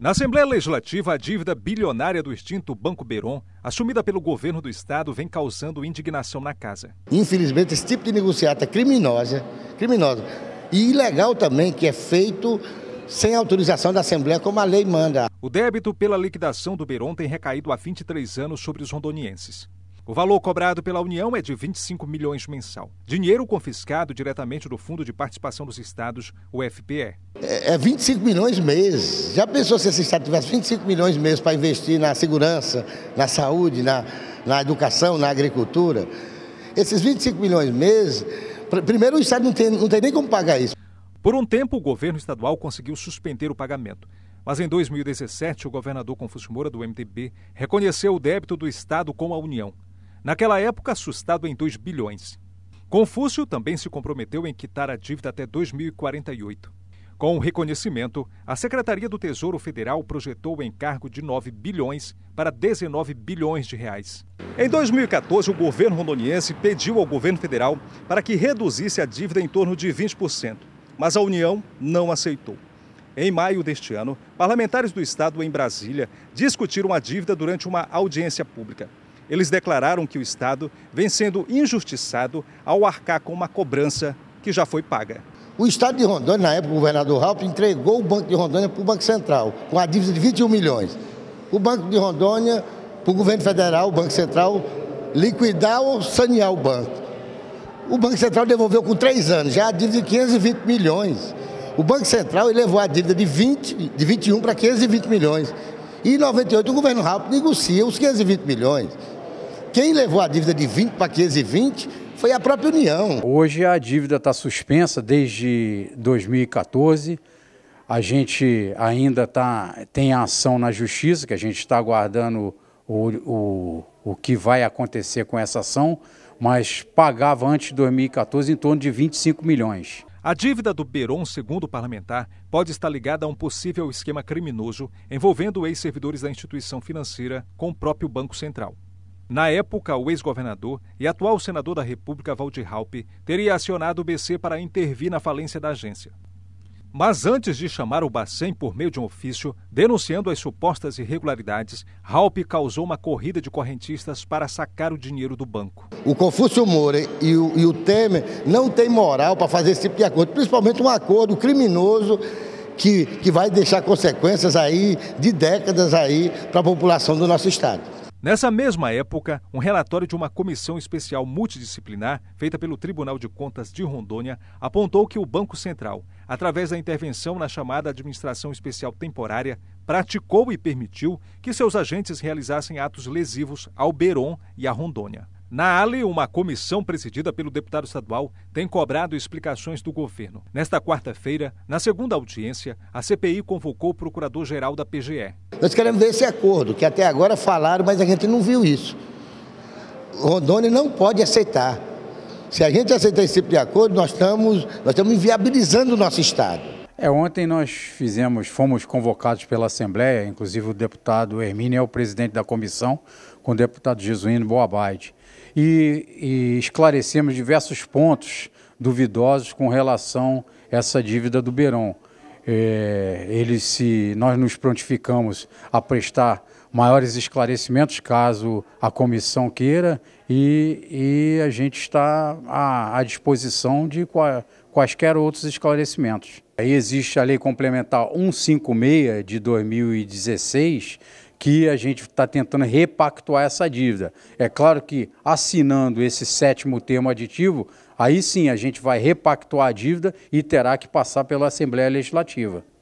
Na Assembleia Legislativa, a dívida bilionária do extinto Banco Beron, assumida pelo governo do estado, vem causando indignação na casa. Infelizmente, esse tipo de negociata criminosa, criminosa e ilegal também, que é feito sem autorização da Assembleia, como a lei manda. O débito pela liquidação do Beron tem recaído há 23 anos sobre os rondonienses. O valor cobrado pela União é de 25 milhões mensal. Dinheiro confiscado diretamente do Fundo de Participação dos Estados, o FPE. É, 25 é milhões mês. Já pensou se esse Estado tivesse 25 milhões mês para investir na segurança, na saúde, na, na educação, na agricultura? Esses 25 milhões mês, primeiro o Estado não tem, não tem nem como pagar isso. Por um tempo, o governo estadual conseguiu suspender o pagamento. Mas em 2017, o governador Confúcio Moura, do MDB, reconheceu o débito do Estado com a União naquela época assustado em 2 bilhões. Confúcio também se comprometeu em quitar a dívida até 2048. Com o reconhecimento, a Secretaria do Tesouro Federal projetou o encargo de 9 bilhões para 19 bilhões de reais. Em 2014, o governo rondoniense pediu ao governo federal para que reduzisse a dívida em torno de 20%, mas a União não aceitou. Em maio deste ano, parlamentares do Estado em Brasília discutiram a dívida durante uma audiência pública. Eles declararam que o Estado vem sendo injustiçado ao arcar com uma cobrança que já foi paga. O Estado de Rondônia, na época, o governador Ralph entregou o Banco de Rondônia para o Banco Central, com a dívida de 21 milhões. O Banco de Rondônia, para o governo federal, o Banco Central, liquidar ou sanear o banco. O Banco Central devolveu com três anos, já a dívida de 520 milhões. O Banco Central elevou a dívida de, 20, de 21 para 520 milhões. E em 98 o governo Ralph negocia os 520 milhões. Quem levou a dívida de 20 para 520 foi a própria União. Hoje a dívida está suspensa desde 2014. A gente ainda tá, tem a ação na justiça, que a gente está aguardando o, o, o que vai acontecer com essa ação, mas pagava antes de 2014 em torno de 25 milhões. A dívida do Beron, segundo o parlamentar, pode estar ligada a um possível esquema criminoso envolvendo ex-servidores da instituição financeira com o próprio Banco Central. Na época, o ex-governador e atual senador da República, Valdir Halpe, teria acionado o BC para intervir na falência da agência. Mas antes de chamar o Bacen por meio de um ofício denunciando as supostas irregularidades, Halpe causou uma corrida de correntistas para sacar o dinheiro do banco. O Confúcio Moura e o, e o Temer não têm moral para fazer esse tipo de acordo, principalmente um acordo criminoso que, que vai deixar consequências aí de décadas aí para a população do nosso estado. Nessa mesma época, um relatório de uma comissão especial multidisciplinar, feita pelo Tribunal de Contas de Rondônia, apontou que o Banco Central, através da intervenção na chamada Administração Especial Temporária, praticou e permitiu que seus agentes realizassem atos lesivos ao Beron e à Rondônia. Na ALE, uma comissão presidida pelo deputado estadual tem cobrado explicações do governo. Nesta quarta-feira, na segunda audiência, a CPI convocou o procurador-geral da PGE. Nós queremos ver esse acordo, que até agora falaram, mas a gente não viu isso. Rondônia não pode aceitar. Se a gente aceitar esse tipo de acordo, nós estamos, nós estamos inviabilizando o nosso Estado. É, ontem nós fizemos, fomos convocados pela Assembleia, inclusive o deputado Hermínio é o presidente da comissão, com o deputado Jesuíno Boabade, e, e esclarecemos diversos pontos duvidosos com relação a essa dívida do Beirão. É, ele se, nós nos prontificamos a prestar maiores esclarecimentos caso a comissão queira e, e a gente está à, à disposição de quaisquer outros esclarecimentos. Aí existe a Lei Complementar 156 de 2016, que a gente está tentando repactuar essa dívida. É claro que assinando esse sétimo termo aditivo, aí sim a gente vai repactuar a dívida e terá que passar pela Assembleia Legislativa.